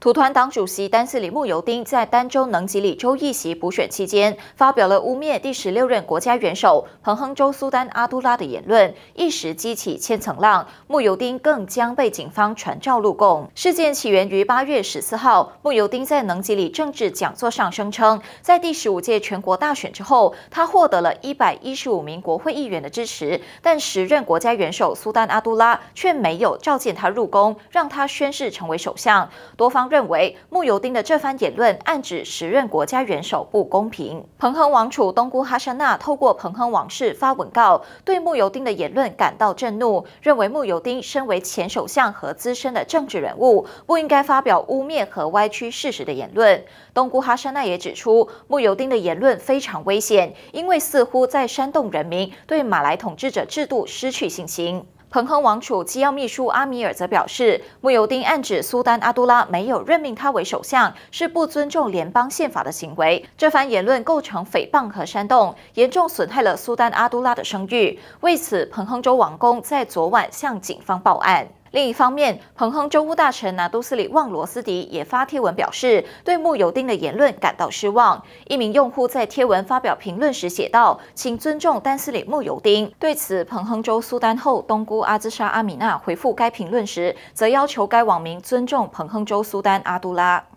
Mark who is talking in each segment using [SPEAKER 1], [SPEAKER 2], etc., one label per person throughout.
[SPEAKER 1] 土团党主席丹斯里慕尤丁在丹州能吉里州议席补选期间，发表了污蔑第十六任国家元首彭亨州苏丹阿都拉的言论，一时激起千层浪。慕尤丁更将被警方传召入宫。事件起源于八月十四号，慕尤丁在能吉里政治讲座上声称，在第十五届全国大选之后，他获得了一百一十五名国会议员的支持，但时任国家元首苏丹阿都拉却没有召见他入宫，让他宣誓成为首相。多方。认为穆尤丁的这番言论暗指时任国家元首不公平。彭亨王储东姑哈山娜透过彭亨王室发文告，对穆尤丁的言论感到震怒，认为穆尤丁身为前首相和资深的政治人物，不应该发表污蔑和歪曲事实的言论。东姑哈山娜也指出，穆尤丁的言论非常危险，因为似乎在煽动人民对马来统治者制度失去信心。彭亨王储机要秘书阿米尔则表示，穆尤丁暗指苏丹阿都拉没有任命他为首相，是不尊重联邦宪法的行为。这番言论构成诽谤和煽动，严重损害了苏丹阿都拉的声誉。为此，彭亨州王公在昨晚向警方报案。另一方面，彭亨州务大臣拿督斯里旺罗斯迪也发帖文表示对穆尤丁的言论感到失望。一名用户在贴文发表评论时写道：“请尊重丹斯里穆尤丁。”对此，彭亨州苏丹后东姑阿兹沙阿米娜回复该评论时，则要求该网民尊重彭亨州苏丹阿杜拉。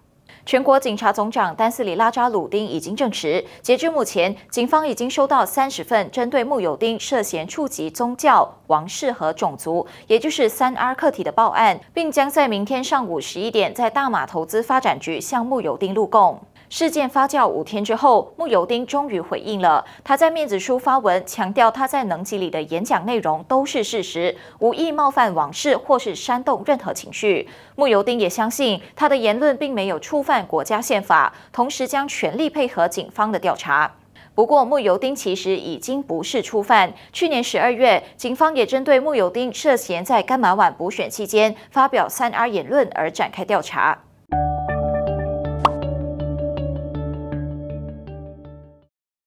[SPEAKER 1] 全国警察总长丹斯里拉扎鲁丁已经证实，截至目前，警方已经收到三十份针对穆尤丁涉嫌触及宗教、王室和种族，也就是三 R 客体的报案，并将在明天上午十一点在大马投资发展局向穆尤丁录供。事件发酵五天之后，穆尤丁终于回应了。他在面子书发文强调，他在能级里的演讲内容都是事实，无意冒犯往事或是煽动任何情绪。穆尤丁也相信他的言论并没有触犯国家宪法，同时将全力配合警方的调查。不过，穆尤丁其实已经不是初犯。去年十二月，警方也针对穆尤丁涉嫌在甘马晚补选期间发表三 R 言论而展开调查。